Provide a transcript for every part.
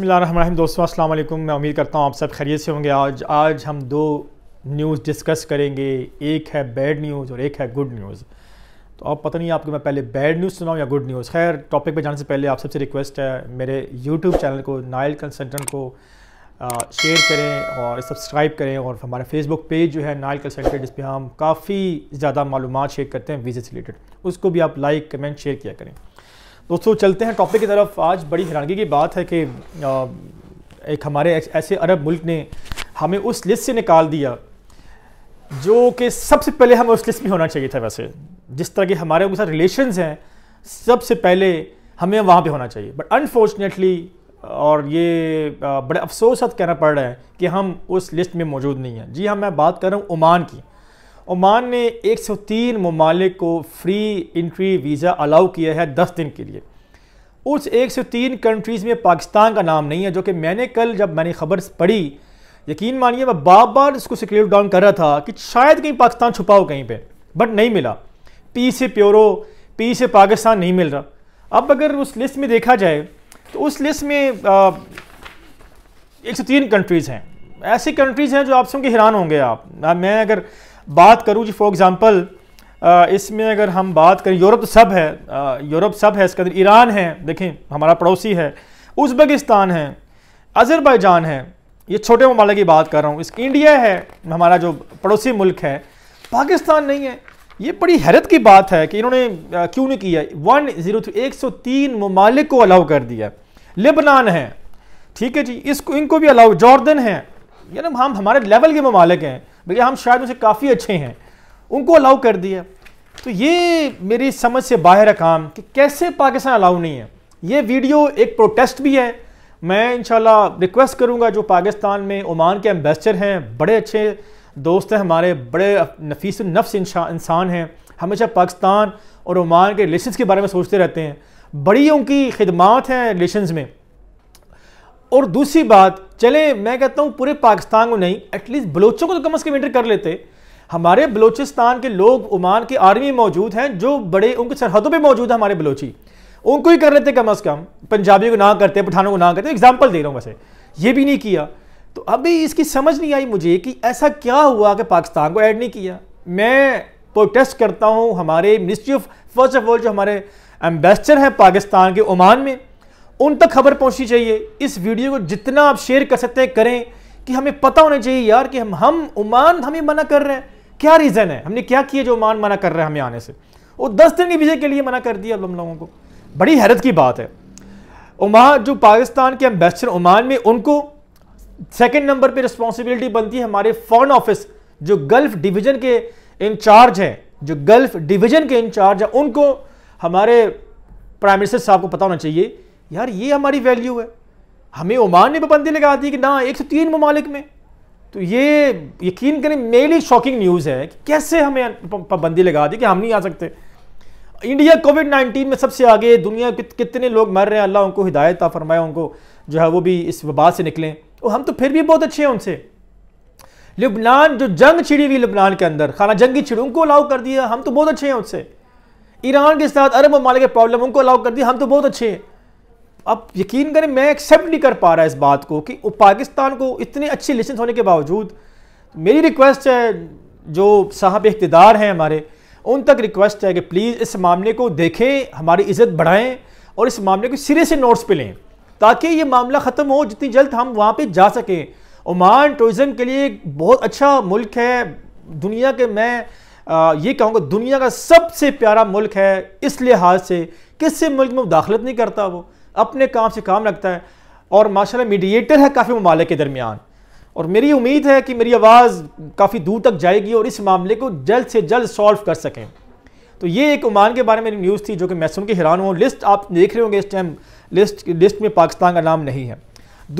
बसमिल दोस्तों अस्सलाम वालेकुम मैं उम्मीद करता हूँ आप सब खैरियत से होंगे आज आज हम दो न्यूज़ डिस्कस करेंगे एक है बैड न्यूज़ और एक है गुड न्यूज़ तो अब पता नहीं आपको मैं पहले बैड न्यूज़ सुनाऊँ या गुड न्यूज़ खैर टॉपिक पे जाने से पहले आप सबसे रिक्वेस्ट है मेरे यूट्यूब चैनल को नायल कंसल्टेंट को शेयर करें और सब्सक्राइब करें और हमारा फेसबुक पेज जो है नायल कंसल्टेंट जिस पर हम काफ़ी ज़्यादा मालूम शेयर करते हैं वीज़े से रिलेटेड उसको भी आप लाइक कमेंट शेयर किया करें दोस्तों चलते हैं टॉपिक की तरफ आज बड़ी हैरानगी की बात है कि एक हमारे ऐसे अरब मुल्क ने हमें उस लिस्ट से निकाल दिया जो कि सबसे पहले हमें उस लिस्ट में होना चाहिए था वैसे जिस तरह के हमारे उनके साथ रिलेशन हैं सबसे पहले हमें वहाँ पे होना चाहिए बट अनफॉर्चुनेटली और ये बड़े अफसोस साथ कहना पड़ रहा है कि हम उस लिस्ट में मौजूद नहीं हैं जी हाँ मैं बात कर रहा हूँ ओमान की ओमान ने 103 ममालिक को फ्री इंट्री वीज़ा अलाउ किया है 10 दिन के लिए उस 103 कंट्रीज़ में पाकिस्तान का नाम नहीं है जो कि मैंने कल जब मैंने खबर पढ़ी यकीन मानिए मैं बार बार इसको स्क्रीव डाउन कर रहा था कि शायद कहीं पाकिस्तान छुपा हो कहीं पर बट नहीं मिला पी से प्योरो पी से पाकिस्तान नहीं मिल रहा अब अगर उस लिस्ट में देखा जाए तो उस लिस्ट में एक सौ तीन कंट्रीज़ हैं ऐसी कंट्रीज़ हैं जो आप सुन के हैरान होंगे आप मैं अगर बात करूँ जी फॉर एग्ज़ाम्पल इसमें अगर हम बात करें यूरोप तो सब है यूरोप सब है इसके अंदर ईरान है देखें हमारा पड़ोसी है उज़्बेकिस्तान है अज़रबैजान है ये छोटे ममालिक की बात कर रहा हूँ इस इंडिया है हमारा जो पड़ोसी मुल्क है पाकिस्तान नहीं है ये बड़ी हैरत की बात है कि इन्होंने क्यों नहीं किया वन जीरो थ्री एक सौ तीन ममालिक को अलाउ कर दिया लेबनान है ठीक है जी इसको इनको भी अलाउ जॉर्दन है यानी हम हमारे लेवल के ममालिक हैं भैया हम शायद उनसे काफ़ी अच्छे हैं उनको अलाउ कर दिया तो ये मेरी समझ से बाहर है काम कि कैसे पाकिस्तान अलाउ नहीं है ये वीडियो एक प्रोटेस्ट भी है मैं इंशाल्लाह रिक्वेस्ट करूँगा जो पाकिस्तान में ओमान के एम्बेसडर हैं बड़े अच्छे दोस्त हैं हमारे बड़े नफीस नफ्स इंसान हैं हमेशा पाकिस्तान और ओमान के रिलेशन के बारे में सोचते रहते हैं बड़ी उनकी खिदमत हैं रिलेशन में और दूसरी बात चले मैं कहता हूँ पूरे पाकिस्तान को नहीं एटलीस्ट बलोचों को तो कम अज़ कम इंटर कर लेते हमारे बलोचिस्तान के लोग ओमान के आर्मी मौजूद हैं जो बड़े उनकी सरहदों पर मौजूद है हमारे बलोची उनको ही कर लेते कम अज़ कम पंजाबियों को ना करते पठानों को ना करते एग्जाम्पल दे रहा हूँ वैसे ये भी नहीं किया तो अभी इसकी समझ नहीं आई मुझे कि ऐसा क्या हुआ कि पाकिस्तान को ऐड नहीं किया मैं प्रोटेस्ट करता हूँ हमारे ministry of first of all जो हमारे एम्बेसडर हैं पाकिस्तान के ओमान में उन तक खबर पहुंचनी चाहिए इस वीडियो को जितना आप शेयर कर सकते हैं करें कि हमें पता होना चाहिए यार कि हम हम उमान हमें मना कर रहे हैं क्या रीज़न है हमने क्या किया जो उमान मना कर रहे हैं हमें आने से वो दस दिन की वीज़े के लिए मना कर दिया अब हम लोगों को बड़ी हैरत की बात है उमान जो पाकिस्तान के एम्बेसडर ओमान में उनको सेकेंड नंबर पर रिस्पॉन्सिबिलिटी बनती है हमारे फॉरन ऑफिस जो गल्फ डिवीज़न के इंचार्ज हैं जो गल्फ डिवीज़न के इंचार्ज हैं उनको हमारे प्राइम मिनिस्टर साहब को पता होना चाहिए यार ये हमारी वैल्यू है हमें ओमान ने पाबंदी लगा दी कि ना एक सौ तीन ममालिक में तो ये यकीन करें मेरे लिए शॉकिंग न्यूज़ है कि कैसे हमें पाबंदी लगा दी कि हम नहीं आ सकते इंडिया कोविड नाइन्टीन में सबसे आगे दुनिया कित, कितने लोग मर रहे हैं अल्लाह उनको हिदायत फरमाया उनको जो है वो भी इस वबा से निकलें और तो हम तो फिर भी बहुत अच्छे हैं उनसे लिबनान जो जंग छिड़ी हुई लिबनान के अंदर खाना जंगी छिड़ी उनको अलाउ कर दिया हम तो बहुत अच्छे हैं उनसे ईरान के साथ अरब ममालिक प्रॉब्लम उनको अलाउ कर दिया हम तो बहुत अच्छे हैं अब यकीन करें मैं एक्सेप्ट नहीं कर पा रहा इस बात को कि पाकिस्तान को इतने अच्छे इलेक्शन होने के बावजूद मेरी रिक्वेस्ट है जो साहब इकतदार हैं हमारे उन तक रिक्वेस्ट है कि प्लीज़ इस मामले को देखें हमारी इज्जत बढ़ाएं और इस मामले को सिरे से नोट्स पे लें ताकि ये मामला ख़त्म हो जितनी जल्द हम वहाँ पर जा सकें ओमान टूरिज़म के लिए एक बहुत अच्छा मुल्क है दुनिया के मैं आ, ये कहूँगा दुनिया का सबसे प्यारा मुल्क है इस लिहाज से से मुल्क में दाखिलत नहीं करता वो अपने काम से काम रखता है और माशा मीडिएटर है काफ़ी ममालिक के दरमियान और मेरी उम्मीद है कि मेरी आवाज़ काफ़ी दूर तक जाएगी और इस मामले को जल्द से जल्द सॉल्व कर सकें तो ये एक ओमान के बारे में न्यूज़ थी जो कि मैं सुन के हैरान हूँ लिस्ट आप देख रहे होंगे इस टाइम लिस्ट लिस्ट में पाकिस्तान का नाम नहीं है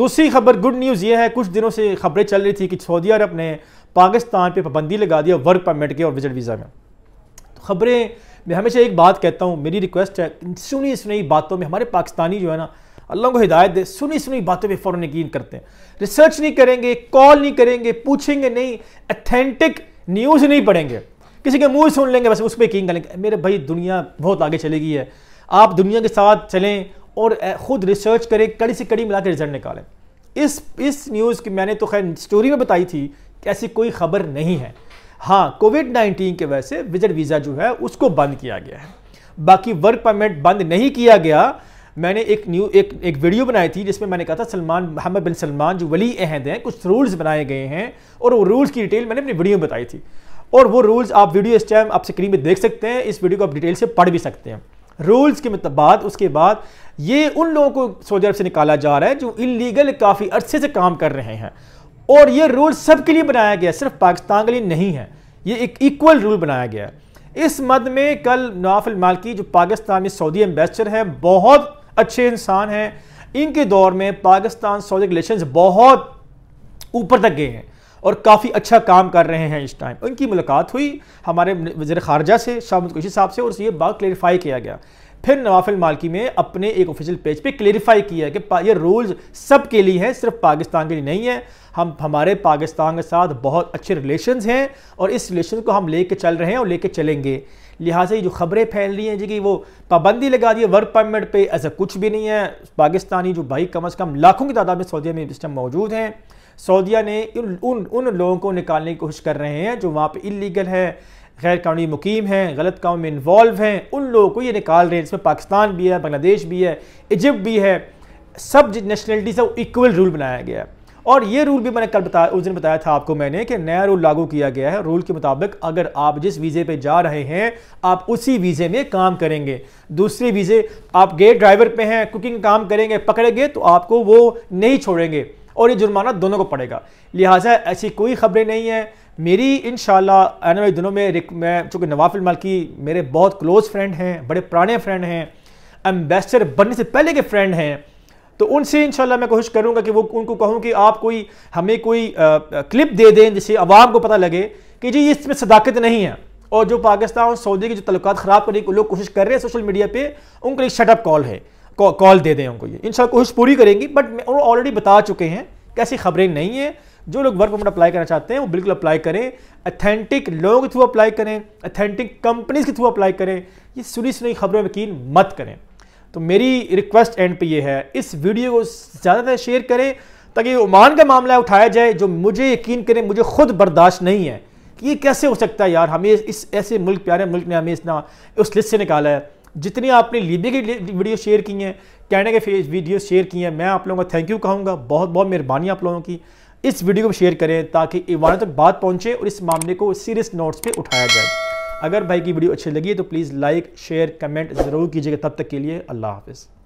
दूसरी खबर गुड न्यूज़ ये है कुछ दिनों से खबरें चल रही थी कि सऊदी अरब ने पाकिस्तान पर पाबंदी लगा दी वर्क परमिट के और विजिट वीज़ा में ख़बरें मैं हमेशा एक बात कहता हूँ मेरी रिक्वेस्ट है सुनी सुनी बातों में हमारे पाकिस्तानी जो है ना अल्लाह को हिदायत दे सुनी सुनी बातों पर फ़ौर यकीन करते हैं रिसर्च नहीं करेंगे कॉल नहीं करेंगे पूछेंगे नहीं अथेंटिक न्यूज़ नहीं पढ़ेंगे किसी के मुंह सुन लेंगे बस उस पर यकीन करेंगे मेरे भाई दुनिया बहुत आगे चली गई है आप दुनिया के साथ चलें और ख़ुद रिसर्च करें कड़ी से कड़ी मिला के रिजल्ट निकालें इस इस न्यूज़ की मैंने तो खैर स्टोरी में बताई थी कि ऐसी कोई खबर नहीं है हाँ कोविड 19 के वजह से विजिट वीज़ा जो है उसको बंद किया गया है बाकी वर्क परमिट बंद नहीं किया गया मैंने एक न्यू एक एक वीडियो बनाई थी जिसमें मैंने कहा था सलमान मोहम्मद बिन सलमान जो वली अहद हैं कुछ रूल्स बनाए गए हैं और वो रूल्स की डिटेल मैंने अपनी वीडियो में बताई थी और वो रूल्स आप वीडियो इस टाइम आप स्क्रीन में देख सकते हैं इस वीडियो को आप डिटेल से पढ़ भी सकते हैं रूल्स के मतलब बाद उसके बाद ये उन लोगों को सऊदी अरब से निकाला जा रहा है जो इलीगल काफ़ी अरसे से काम कर रहे हैं और ये रूल सबके लिए बनाया गया सिर्फ पाकिस्तान के लिए नहीं है ये एक इक्वल रूल बनाया गया है इस मद में कल नवाफिल मालकी जो पाकिस्तान में सऊदी एम्बेसडर हैं बहुत अच्छे इंसान हैं इनके दौर में पाकिस्तान सऊदी रिलेशन बहुत ऊपर तक गए हैं और काफ़ी अच्छा काम कर रहे हैं इस टाइम उनकी मुलाकात हुई हमारे वजर खारजा से शाह मुतकुशी साहब से और ये बात क्लेरिफाई किया गया फिर नवाफिल मालकी में अपने एक ऑफिशियल पेज पे क्लेरिफाई किया है कि ये रूल्स सब के लिए हैं सिर्फ पाकिस्तान के लिए नहीं है हम हमारे पाकिस्तान के साथ बहुत अच्छे रिलेशंस हैं और इस रिलेशन को हम लेके चल रहे हैं और लेके चलेंगे लिहाजा ये जो खबरें फैल रही हैं जी कि वो पाबंदी लगा दी है वर्क परमिट पर ऐसा कुछ भी नहीं है पाकिस्तानी जो भाई कम अज़ कम लाखों की तादाद में सऊदी में इस टाइम मौजूद हैं सऊदिया ने उन उन, लोगों को निकालने की कोशिश कर रहे हैं जो वहाँ पर इलीगल हैं गैर कानूनी मुकीम हैं गलत काम में इन्वॉल्व हैं उन लोगों को ये निकाल रहे हैं जिसमें पाकिस्तान भी है बांग्लादेश भी है इजिप्ट भी है सब नेशनलिटी से इक्वल रूल बनाया गया है और ये रूल भी मैंने कल बताया उस दिन बताया था आपको मैंने कि नया रूल लागू किया गया है रूल के मुताबिक अगर आप जिस वीज़े पे जा रहे हैं आप उसी वीज़े में काम करेंगे दूसरे वीज़े आप गेट ड्राइवर पे हैं कुकिंग काम करेंगे पकड़ेंगे तो आपको वो नहीं छोड़ेंगे और ये जुर्माना दोनों को पड़ेगा लिहाजा ऐसी कोई खबरें नहीं है मेरी इन आने वाले दिनों में मैं चूँकि नवाफिल मालकी मेरे बहुत क्लोज फ्रेंड हैं बड़े पुराने फ्रेंड हैं एम्बेसडर बनने से पहले के फ्रेंड हैं तो उनसे इंशाल्लाह मैं कोशिश करूंगा कि वो उनको कहूँ कि आप कोई हमें कोई आ, क्लिप दे दें जिससे आवाम को पता लगे कि जी इसमें सदाकत नहीं है और जो पाकिस्तान और सऊदी के जो तल्लक ख़राब करने की लोग कोशिश कर रहे हैं सोशल मीडिया पर उनके लिए शटअप कॉल है कॉल दे दें उनको ये इन कोशिश पूरी करेंगी बट ऑलरेडी बता चुके हैं कि ऐसी खबरें नहीं हैं जो लोग वर्क परमिट अप्लाई करना चाहते हैं वो बिल्कुल अप्लाई करें अथेंटिक लोगों के थ्रू अप्लाई करें अथेंटिक कंपनीज के थ्रू अप्लाई करें ये सुनी सुनी खबरों में यकीन मत करें तो मेरी रिक्वेस्ट एंड पे ये है इस वीडियो को ज़्यादातर शेयर करें ताकि ओमान का मामला उठाया जाए जो मुझे यकीन करें मुझे खुद बर्दाश्त नहीं है कि ये कैसे हो सकता है यार हमें इस ऐसे मुल्क प्यारे मुल्क ने हमें इतना उस लिस्ट से निकाला है जितनी आपने लीबिया की वीडियो शेयर की हैं कैनेडा के वीडियो शेयर की हैं मैं आप लोगों का थैंक यू कहूँगा बहुत बहुत मेहरबानी आप लोगों की इस वीडियो को शेयर करें ताकि इवान तक तो बात पहुँचे और इस मामले को सीरियस नोट्स पर उठाया जाए अगर भाई की वीडियो अच्छी लगी तो प्लीज़ लाइक शेयर कमेंट ज़रूर कीजिएगा तब तक के लिए अल्लाह हाफिज़